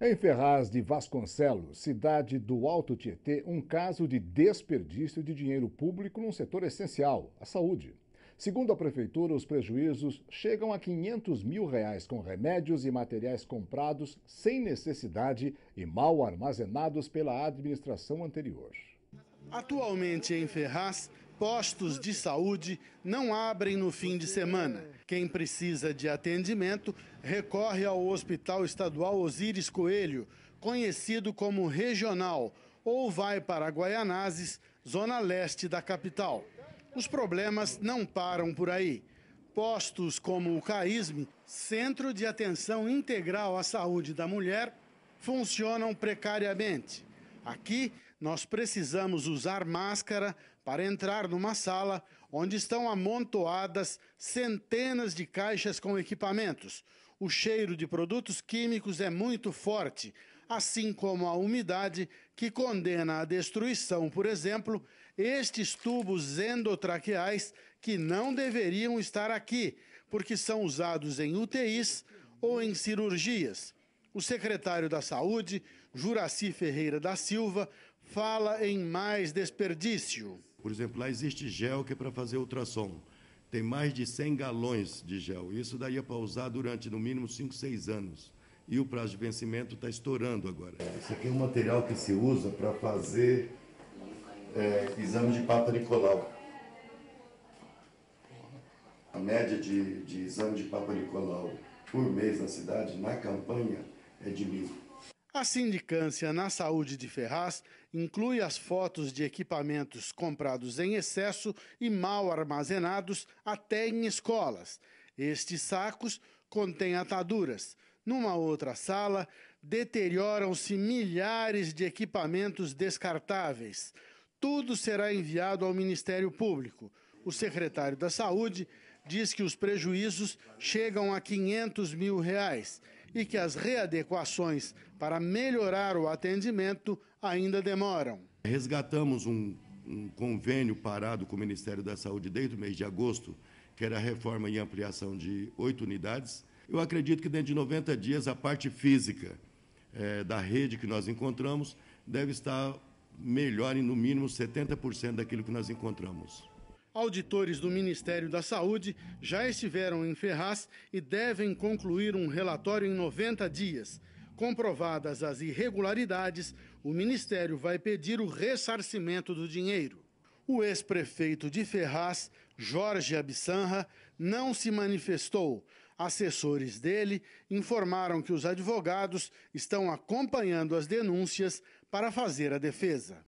Em Ferraz de Vasconcelos, cidade do Alto Tietê, um caso de desperdício de dinheiro público num setor essencial, a saúde. Segundo a prefeitura, os prejuízos chegam a 500 mil reais com remédios e materiais comprados sem necessidade e mal armazenados pela administração anterior. Atualmente em Ferraz, Postos de saúde não abrem no fim de semana. Quem precisa de atendimento recorre ao Hospital Estadual Osíris Coelho, conhecido como Regional, ou vai para Guaianazes, zona leste da capital. Os problemas não param por aí. Postos como o CAISME, Centro de Atenção Integral à Saúde da Mulher, funcionam precariamente. Aqui, nós precisamos usar máscara para entrar numa sala onde estão amontoadas centenas de caixas com equipamentos. O cheiro de produtos químicos é muito forte, assim como a umidade, que condena à destruição, por exemplo, estes tubos endotraqueais que não deveriam estar aqui, porque são usados em UTIs ou em cirurgias. O secretário da Saúde, Juraci Ferreira da Silva, fala em mais desperdício. Por exemplo, lá existe gel que é para fazer ultrassom. Tem mais de 100 galões de gel. Isso daria é para usar durante, no mínimo, 5, 6 anos. E o prazo de vencimento está estourando agora. Isso aqui é um material que se usa para fazer é, exame de papa Nicolau. A média de, de exame de papa Nicolau por mês na cidade, na campanha, é de mil. A sindicância na saúde de Ferraz inclui as fotos de equipamentos comprados em excesso e mal armazenados até em escolas. Estes sacos contêm ataduras. Numa outra sala, deterioram-se milhares de equipamentos descartáveis. Tudo será enviado ao Ministério Público. O secretário da Saúde diz que os prejuízos chegam a 500 mil reais e que as readequações para melhorar o atendimento ainda demoram. Resgatamos um, um convênio parado com o Ministério da Saúde desde o mês de agosto, que era a reforma e ampliação de oito unidades. Eu acredito que dentro de 90 dias a parte física é, da rede que nós encontramos deve estar melhor em no mínimo 70% daquilo que nós encontramos. Auditores do Ministério da Saúde já estiveram em Ferraz e devem concluir um relatório em 90 dias. Comprovadas as irregularidades, o Ministério vai pedir o ressarcimento do dinheiro. O ex-prefeito de Ferraz, Jorge Absanra, não se manifestou. Assessores dele informaram que os advogados estão acompanhando as denúncias para fazer a defesa.